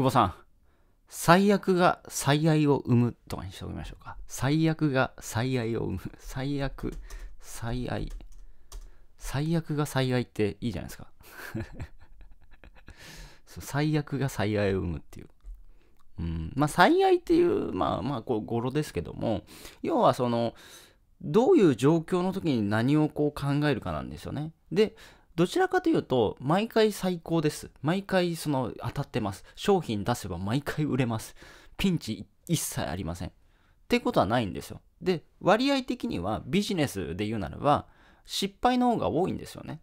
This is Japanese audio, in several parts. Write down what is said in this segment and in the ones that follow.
久保さん、最悪が最愛を生むとかにしておきましょうか。最悪が最愛を生む。最悪、最愛。最悪が最愛っていいじゃないですか。最悪が最愛を生むっていう。うん、まあ、最愛っていう、まあまあ、こう、語呂ですけども、要はその、どういう状況の時に何をこう考えるかなんですよね。で、どちらかというと、毎回最高です。毎回その当たってます。商品出せば毎回売れます。ピンチ一切ありません。ってことはないんですよ。で、割合的にはビジネスで言うならば、失敗の方が多いんですよね。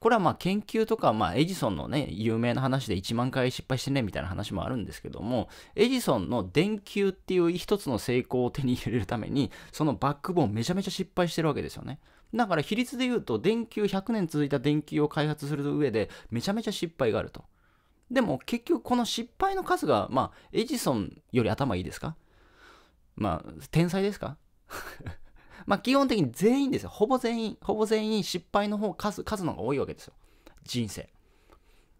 これはまあ研究とか、まあ、エジソンのね、有名な話で1万回失敗してねみたいな話もあるんですけども、エジソンの電球っていう一つの成功を手に入れるために、そのバックボーンめちゃめちゃ失敗してるわけですよね。だから比率で言うと、電球100年続いた電球を開発する上で、めちゃめちゃ失敗があると。でも結局この失敗の数が、まあ、エジソンより頭いいですかまあ、天才ですかまあ、基本的に全員ですよ。ほぼ全員、ほぼ全員失敗の方、数、数の方が多いわけですよ。人生。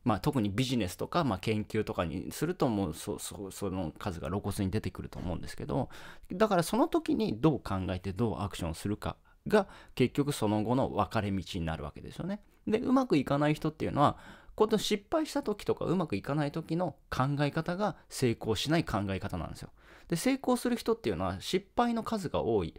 まあ、特にビジネスとか、まあ、研究とかにするともうそそその数が露骨に出てくると思うんですけどだからその時にどう考えてどうアクションするかが結局その後の分かれ道になるわけですよね。でうまくいかない人っていうのはこの失敗した時とかうまくいかない時の考え方が成功しない考え方なんですよ。で成功する人っていうのは失敗の数が多い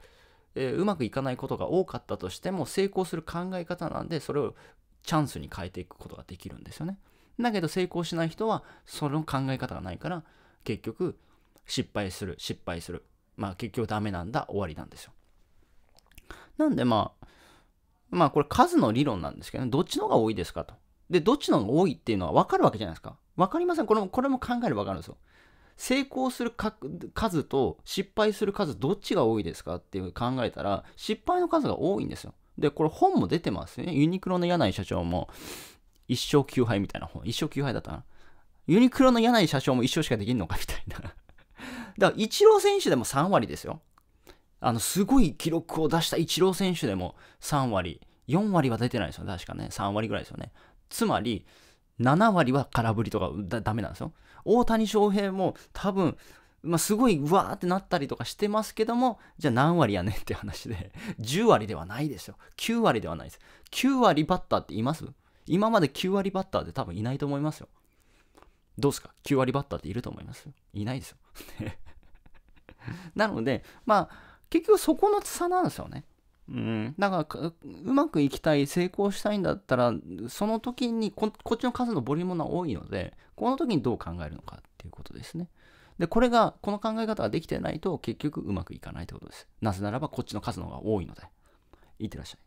えー、うまくいかないことが多かったとしても成功する考え方なんでそれをチャンスに変えていくことができるんですよね。だけど成功しない人はその考え方がないから結局失敗する失敗するまあ結局ダメなんだ終わりなんですよ。なんでまあまあこれ数の理論なんですけど、ね、どっちの方が多いですかと。でどっちの方が多いっていうのは分かるわけじゃないですか。分かりませんこれもこれも考えれば分かるんですよ。成功する数と失敗する数どっちが多いですかっていう考えたら失敗の数が多いんですよ。で、これ本も出てますよね。ユニクロの柳井社長も一生9敗みたいな本。一生9敗だったな。ユニクロの柳井社長も一生しかできんのかみたいな だから、イチロー選手でも3割ですよ。あの、すごい記録を出したイチロー選手でも3割、4割は出てないですよ。確かね。3割ぐらいですよね。つまり、7割は空振りとかだダメなんですよ。大谷翔平も多分、まあ、すごいうわーってなったりとかしてますけども、じゃあ何割やねんって話で、10割ではないですよ。9割ではないです。9割バッターっています今まで9割バッターって多分いないと思いますよ。どうですか ?9 割バッターっていると思いますいないですよ。なので、まあ、結局そこの差なんですよね。うん、だからうまくいきたい成功したいんだったらその時にこっちの数のボリュームが多いのでこの時にどう考えるのかっていうことですね。でこれがこの考え方ができてないと結局うまくいかないってことです。なぜならばこっちの数の方が多いので。いってらっしゃい。